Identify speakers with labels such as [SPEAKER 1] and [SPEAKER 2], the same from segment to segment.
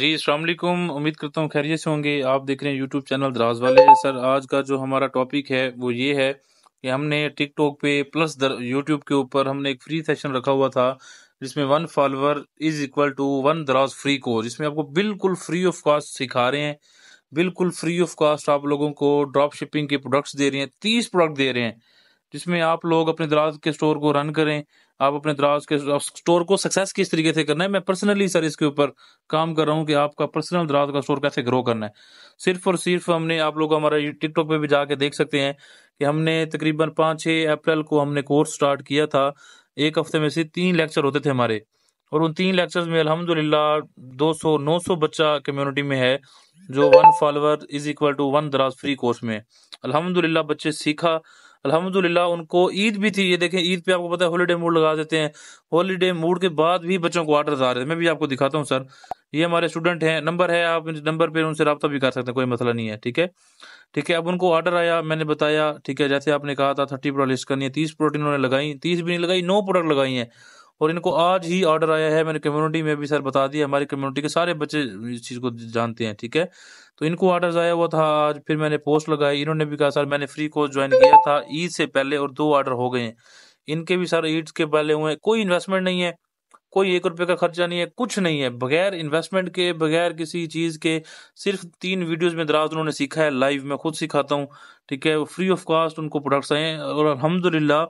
[SPEAKER 1] जी अलकुम उम्मीद करता हूँ खैरियत से होंगे आप देख रहे हैं यूट्यूब चैनल दराज वाले सर आज का जो हमारा टॉपिक है वो ये है कि हमने टिकटॉक पे प्लस यूट्यूब के ऊपर हमने एक फ्री सेशन रखा हुआ था जिसमें one follower is equal to one Daraz free को जिसमें आपको बिल्कुल फ्री ऑफ कॉस्ट सिखा रहे हैं बिल्कुल फ्री ऑफ कॉस्ट आप लोगों को ड्रॉप शिपिंग के प्रोडक्ट्स दे रहे हैं तीस प्रोडक्ट दे रहे हैं जिसमें आप लोग अपने दराज के स्टोर को रन करें आप अपने द्रास के स्टोर को सक्सेस किस तरीके से करना है मैं पर्सनली सर इसके ऊपर काम कर रहा हूँ कि आपका पर्सनल द्रास का स्टोर कैसे ग्रो करना है सिर्फ और सिर्फ हमने आप लोग हमारा टिकटॉक पे भी जाके देख सकते हैं कि हमने तकरीबन पाँच छः अप्रैल को हमने कोर्स स्टार्ट किया था एक हफ्ते में से तीन लेक्चर होते थे हमारे और उन तीन लेक्चर्स में अल्हम्दुलिल्लाह दो सौ बच्चा कम्युनिटी में है जो one follower is equal to one Daraz free course में अल्हम्दुलिल्लाह बच्चे सीखा अल्हम्दुलिल्लाह उनको ईद भी थी ये देखें ईद पे आपको पता है हॉलीडे मूड लगा देते हैं हॉलीडे मूड के बाद भी बच्चों को आर्डर आ रहे हैं मैं भी आपको दिखाता हूँ सर ये हमारे स्टूडेंट हैं नंबर है आप नंबर पर उनसे रब्ता भी कर सकते हैं कोई मसला नहीं है ठीक है ठीक है अब उनको ऑर्डर आया मैंने बताया ठीक है जैसे आपने कहा था थर्टी प्रोडक्ट लिस्ट करनी है तीस प्रोटीन उन्होंने लगाई तीस भी नहीं लगाई नौ प्रोडक्ट लगाई हैं और इनको आज ही ऑर्डर आया है मैंने कम्युनिटी में भी सर बता दिया हमारी कम्युनिटी के सारे बच्चे इस चीज़ को जानते हैं ठीक है तो इनको ऑर्डर आया हुआ था आज फिर मैंने पोस्ट लगाई इन्होंने भी कहा सर मैंने फ्री कोर्स ज्वाइन किया था ईद से पहले और दो ऑर्डर हो गए हैं इनके भी सर ईद के पहले हुए कोई इन्वेस्टमेंट नहीं है कोई एक रुपये का खर्चा नहीं है कुछ नहीं है बगैर इन्वेस्टमेंट के बगैर किसी चीज़ के सिर्फ तीन वीडियोस में दराज उन्होंने सीखा है लाइव मैं खुद सिखाता हूँ ठीक है फ्री ऑफ कॉस्ट उनको प्रोडक्ट्स आए हैं और अलहमदिल्ला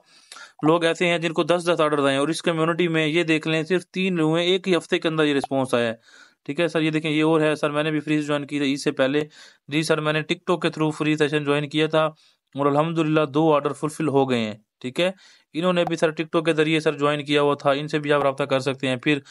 [SPEAKER 1] लोग ऐसे हैं जिनको दस दस ऑर्डर आए और इस कम्युनिटी में ये देख लें सिर्फ तीन लोग हैं एक ही हफ्ते के अंदर ये रिस्पॉन्स आया है ठीक है सर ये देखें ये और है सर मैंने भी फ्री ज्वाइन की इससे पहले जी सर मैंने टिकटॉक के थ्रू फ्री सेशन ज्वाइन किया था और अलहमदिल्ला दो ऑर्डर फुलफिल हो गए हैं ठीक है इन्होंने भी सर टिकटॉक के ज़रिए सर ज्वाइन किया हुआ था इनसे भी आप रब्ता कर सकते हैं फिर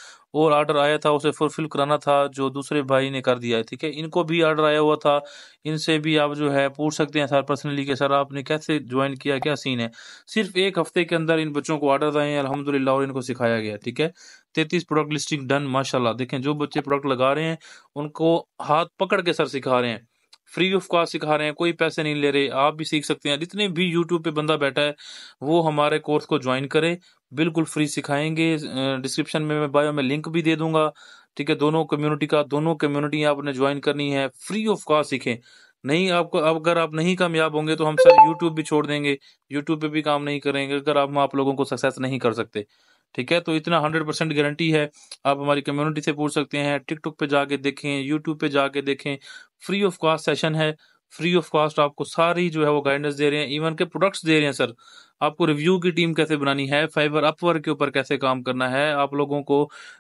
[SPEAKER 1] और आर्डर आया था उसे फुलफिल कराना था जो दूसरे भाई ने कर दिया है ठीक है इनको भी आर्डर आया हुआ था इनसे भी आप जो है पूछ सकते हैं सर पर्सनली कि सर आपने कैसे ज्वाइन किया क्या सीन है सिर्फ एक हफ्ते के अंदर इन बच्चों को आर्डर आए हैं अलहमदिल्ला और इनको सिखाया गया ठीक है तैतीस प्रोडक्ट लिस्टिंग डन माशाला देखें जो बच्चे प्रोडक्ट लगा रहे हैं उनको हाथ पकड़ के सर सिखा रहे हैं फ्री ऑफ कॉस्ट सिखा रहे हैं कोई पैसे नहीं ले रहे आप भी सीख सकते हैं जितने भी यूट्यूब पे बंदा बैठा है वो हमारे कोर्स को ज्वाइन करे बिल्कुल फ्री सिखाएंगे डिस्क्रिप्शन में मैं बायो में लिंक भी दे दूंगा ठीक है दोनों कम्युनिटी का दोनों कम्युनिटी आपने ज्वाइन करनी है फ्री ऑफ कॉस्ट सीखें नहीं आपको अब अगर आप नहीं कामयाब होंगे तो हम सर यूट्यूब भी छोड़ देंगे यूट्यूब पे भी काम नहीं करेंगे अगर आप हम आप लोगों को सक्सेस नहीं कर सकते ठीक है तो इतना हंड्रेड परसेंट गारंटी है आप हमारी कम्युनिटी से पूछ सकते हैं टिकटॉक पे जाके देखें यूट्यूब पे जाके देखें फ्री ऑफ कॉस्ट सेशन है फ्री ऑफ कॉस्ट आपको सारी जो है वो गाइडेंस दे रहे हैं इवन के प्रोडक्ट्स दे रहे हैं सर आपको रिव्यू की टीम कैसे बनानी है फाइबर अपवर के ऊपर कैसे काम करना है आप लोगों को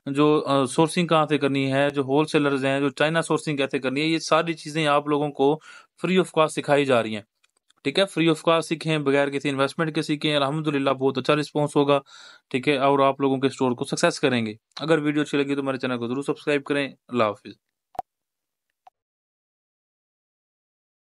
[SPEAKER 1] जो सोर्सिंग कहाँ से करनी है जो होल सेलर्स हैं जो चाइना सोर्सिंग कैसे करनी है ये सारी चीज़ें आप लोगों को फ्री ऑफ कॉस्ट सिखाई जा रही हैं ठीक है फ्री ऑफ कॉस्ट सीखें बगैर किसी इन्वेस्टमेंट के सीखें अलहमदिल्ला बहुत अच्छा रिस्पॉन्स होगा ठीक है और आप लोगों के स्टोर को सक्सेस करेंगे अगर वीडियो अच्छी लगी तो मेरे चैनल को जरूर सब्सक्राइब करें अल्लाह हाफिज़